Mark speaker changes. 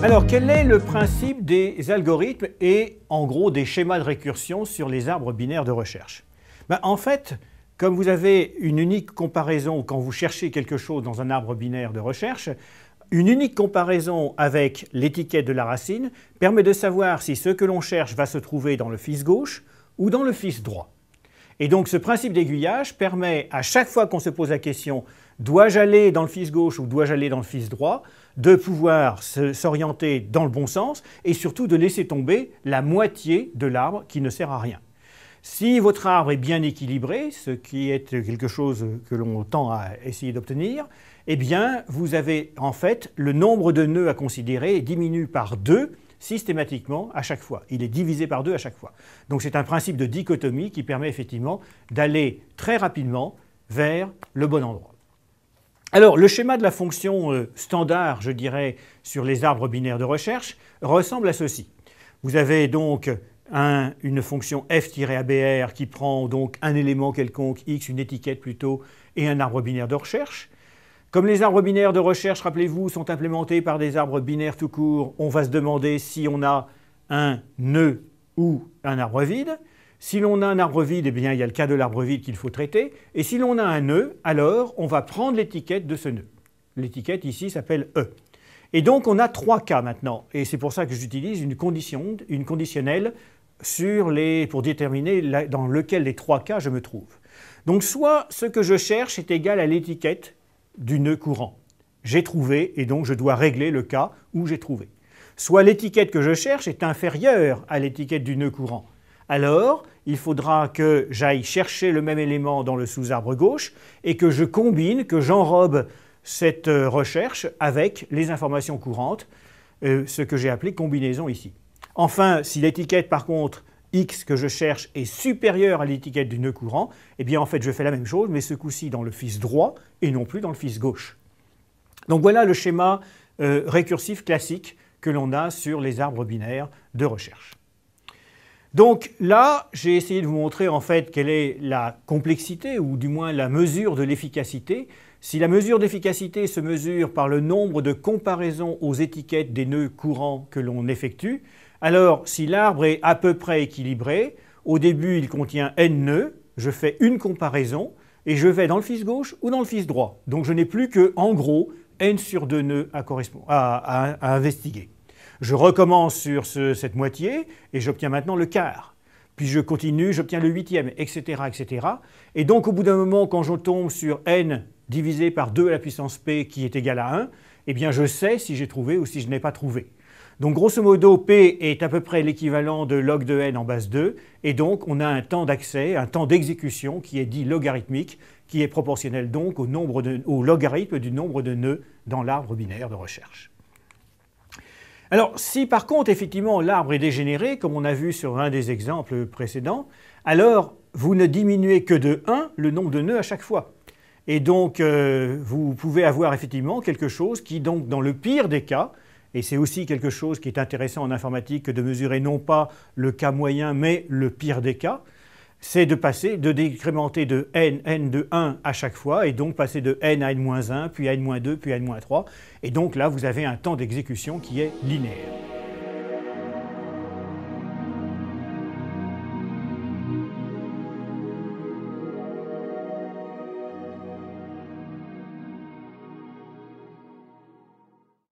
Speaker 1: Mmh. Alors, quel est le principe des algorithmes et en gros des schémas de récursion sur les arbres binaires de recherche ben, En fait, comme vous avez une unique comparaison quand vous cherchez quelque chose dans un arbre binaire de recherche, une unique comparaison avec l'étiquette de la racine permet de savoir si ce que l'on cherche va se trouver dans le fils gauche ou dans le fils droit. Et donc ce principe d'aiguillage permet à chaque fois qu'on se pose la question dois-je aller dans le fils gauche ou dois-je aller dans le fils droit, de pouvoir s'orienter dans le bon sens et surtout de laisser tomber la moitié de l'arbre qui ne sert à rien. Si votre arbre est bien équilibré, ce qui est quelque chose que l'on tend à essayer d'obtenir, eh bien vous avez en fait le nombre de nœuds à considérer diminue par deux, systématiquement à chaque fois. Il est divisé par deux à chaque fois. Donc c'est un principe de dichotomie qui permet effectivement d'aller très rapidement vers le bon endroit. Alors le schéma de la fonction euh, standard, je dirais, sur les arbres binaires de recherche ressemble à ceci. Vous avez donc une fonction f-abr qui prend donc un élément quelconque, x, une étiquette plutôt, et un arbre binaire de recherche. Comme les arbres binaires de recherche, rappelez-vous, sont implémentés par des arbres binaires tout court, on va se demander si on a un nœud ou un arbre vide. Si l'on a un arbre vide, eh bien, il y a le cas de l'arbre vide qu'il faut traiter. Et si l'on a un nœud, alors on va prendre l'étiquette de ce nœud. L'étiquette ici s'appelle E. Et donc on a trois cas maintenant. Et c'est pour ça que j'utilise une condition, une conditionnelle sur les, pour déterminer dans lequel des trois cas je me trouve. Donc soit ce que je cherche est égal à l'étiquette du nœud courant. J'ai trouvé et donc je dois régler le cas où j'ai trouvé. Soit l'étiquette que je cherche est inférieure à l'étiquette du nœud courant. Alors, il faudra que j'aille chercher le même élément dans le sous-arbre gauche et que je combine, que j'enrobe cette euh, recherche avec les informations courantes, euh, ce que j'ai appelé combinaison ici. Enfin, si l'étiquette par contre X que je cherche est supérieur à l'étiquette du nœud courant, eh bien en fait je fais la même chose, mais ce coup-ci dans le fils droit et non plus dans le fils gauche. Donc voilà le schéma euh, récursif classique que l'on a sur les arbres binaires de recherche. Donc là, j'ai essayé de vous montrer en fait quelle est la complexité ou du moins la mesure de l'efficacité. Si la mesure d'efficacité se mesure par le nombre de comparaisons aux étiquettes des nœuds courants que l'on effectue, alors, si l'arbre est à peu près équilibré, au début, il contient n nœuds, je fais une comparaison, et je vais dans le fils gauche ou dans le fils droit. Donc je n'ai plus que, en gros, n sur 2 nœuds à, investiguer. Je recommence sur cette moitié, et j'obtiens maintenant le quart. Puis je continue, j'obtiens le huitième, etc., etc. Et donc au bout d'un moment, quand je tombe sur n divisé par 2 à la puissance p qui est égal à 1, eh bien je sais si j'ai trouvé ou si je n'ai pas trouvé. Donc grosso modo, P est à peu près l'équivalent de log de n en base 2, et donc on a un temps d'accès, un temps d'exécution qui est dit logarithmique, qui est proportionnel donc au, logarithme du nombre de nœuds dans l'arbre binaire de recherche. Alors si par contre effectivement l'arbre est dégénéré, comme on a vu sur un des exemples précédents, alors vous ne diminuez que de 1 le nombre de nœuds à chaque fois. Et donc, euh, vous pouvez avoir effectivement quelque chose qui, donc, dans le pire des cas, et c'est aussi quelque chose qui est intéressant en informatique que de mesurer non pas le cas moyen, mais le pire des cas. C'est de passer, de décrémenter de n, n de 1 à chaque fois, et donc passer de n à n-1, puis à n-2, puis à n-3. Et donc là, vous avez un temps d'exécution qui est linéaire.